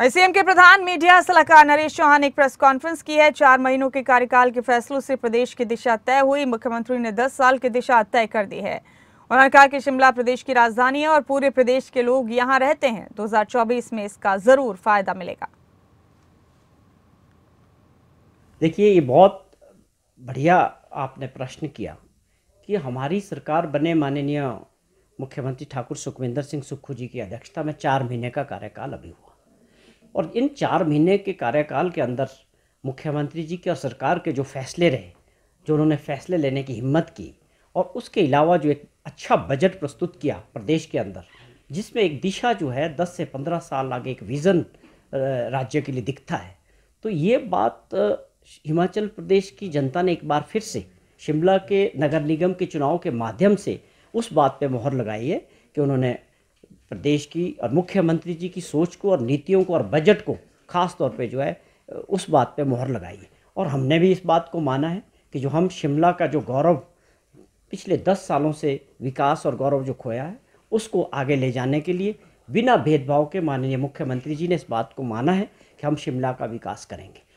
CM के प्रधान media सलाहकार नरेश चौहान ने एक प्रेस कॉन्फ्रेंस की है चार महीनों के कार्यकाल के फैसलों से प्रदेश की दिशा तय हुई मुख्यमंत्री ने दस साल की दिशा तय कर दी है उन्होंने कहा कि शिमला प्रदेश की राजधानी है और पूरे प्रदेश के लोग यहाँ रहते हैं 2024 में इसका जरूर फायदा मिलेगा देखिए ये बहुत बढ़िया आपने प्रश्न किया कि हमारी सरकार बने माननीय मुख्यमंत्री ठाकुर सुखविंदर सिंह सुक्खू जी की अध्यक्षता में चार महीने का कार्यकाल अभी हुआ और इन चार महीने के कार्यकाल के अंदर मुख्यमंत्री जी के और सरकार के जो फैसले रहे जो उन्होंने फैसले लेने की हिम्मत की और उसके अलावा जो एक अच्छा बजट प्रस्तुत किया प्रदेश के अंदर जिसमें एक दिशा जो है दस से पंद्रह साल आगे एक विज़न राज्य के लिए दिखता है तो ये बात हिमाचल प्रदेश की जनता ने एक बार फिर से शिमला के नगर निगम के चुनाव के माध्यम से उस बात पे मोहर लगाई है कि उन्होंने प्रदेश की और मुख्यमंत्री जी की सोच को और नीतियों को और बजट को ख़ास तौर पे जो है उस बात पे मोहर लगाई है और हमने भी इस बात को माना है कि जो हम शिमला का जो गौरव पिछले दस सालों से विकास और गौरव जो खोया है उसको आगे ले जाने के लिए बिना भेदभाव के माननीय मुख्यमंत्री जी ने इस बात को माना है कि हम शिमला का विकास करेंगे